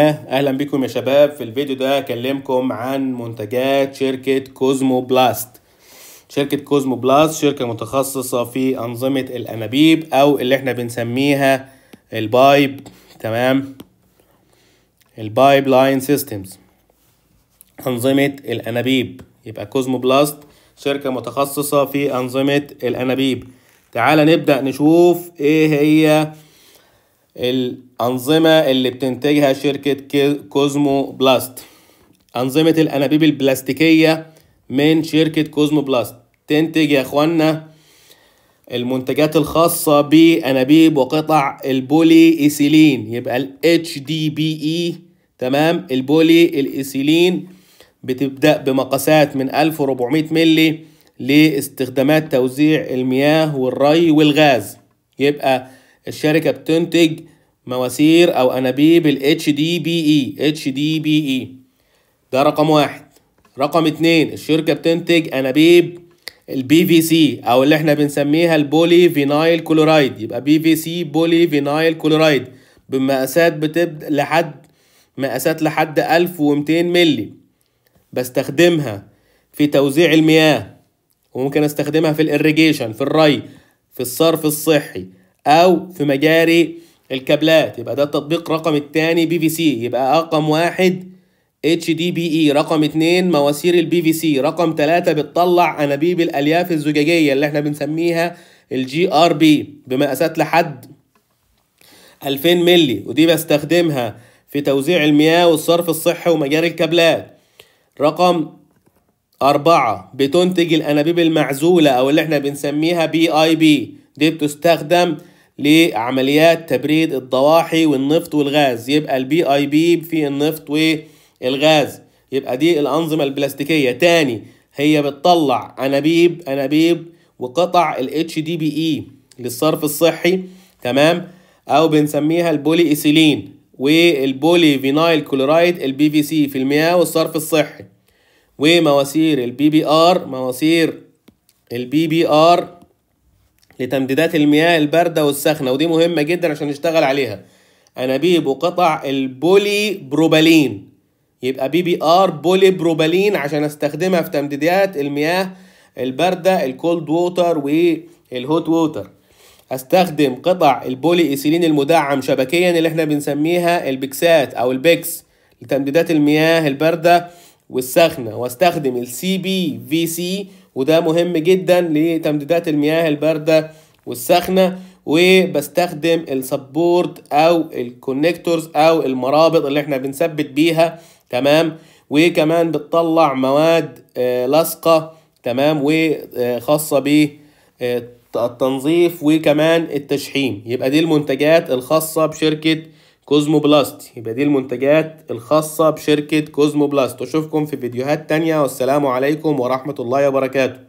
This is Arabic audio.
اهلا بكم يا شباب في الفيديو ده اكلمكم عن منتجات شركه كوزمو بلاست شركه كوزمو بلاست شركه متخصصه في انظمه الانابيب او اللي احنا بنسميها البايب تمام البايب لاين سيستمز انظمه الانابيب يبقى كوزمو بلاست شركه متخصصه في انظمه الانابيب تعال نبدا نشوف ايه هي ال أنظمة اللي بتنتجها شركة كوزمو بلاست أنظمة الأنابيب البلاستيكية من شركة كوزمو بلاست تنتج يا إخوانا المنتجات الخاصة بأنابيب وقطع البولي إيسيلين يبقى ال HDPE تمام البولي الإيسيلين بتبدأ بمقاسات من 1400 مللي لاستخدامات توزيع المياه والري والغاز يبقى الشركة بتنتج مواسير او انابيب ال بي اي e. e. ده رقم واحد رقم اتنين الشركة بتنتج انابيب البي في سي او اللي احنا بنسميها البولي فينايل كلورايد يبقى بي في سي بولي فينايل كلورايد بمقاسات بتبدا لحد مقاسات لحد 1200 مللي بستخدمها في توزيع المياه وممكن استخدمها في الاريجيشن في الري في الصرف الصحي او في مجاري الكابلات يبقى ده التطبيق رقم الثاني بي في سي يبقى رقم واحد اتش دي بي اي رقم اتنين مواسير البي في سي رقم تلاتة بتطلع انابيب الالياف الزجاجيه اللي احنا بنسميها الجي ار بي بمقاسات لحد 2000 مللي ودي بستخدمها في توزيع المياه والصرف الصحي ومجاري الكابلات رقم أربعة بتنتج الأنابيب المعزولة أو اللي احنا بنسميها بي آي بي دي بتستخدم لعمليات تبريد الضواحي والنفط والغاز يبقى البي اي بي في النفط والغاز يبقى دي الانظمه البلاستيكيه تاني هي بتطلع انابيب انابيب وقطع الاتش دي بي اي للصرف الصحي تمام او بنسميها البولي ايثيلين والبولي فينايل كلورايد البي في سي في المياه والصرف الصحي ومواسير البي بي ار مواسير البي بي ار لتمديدات المياه الباردة والسخنه ودي مهمة جدا عشان نشتغل عليها أنابيب وقطع البولي بروبالين يبقى بي بي ار بولي بروبالين عشان استخدمها في تمديدات المياه الباردة الكولد ووتر والهوت ووتر استخدم قطع البولي ايثيلين المدعم شبكيا اللي احنا بنسميها البكسات او البكس لتمديدات المياه الباردة والسخنه واستخدم السي بي في سي وده مهم جدا لتمديدات المياه الباردة والساخنة وبستخدم السبورت او الكونكتورز او المرابط اللي احنا بنثبت بيها تمام وكمان بتطلع مواد آه، لاصقة تمام وخاصة آه، بالتنظيف آه، وكمان التشحيم يبقى دي المنتجات الخاصة بشركة كوزمو بلاست يبقى دي المنتجات الخاصة بشركة كوزمو بلاست أشوفكم في فيديوهات تانية والسلام عليكم ورحمة الله وبركاته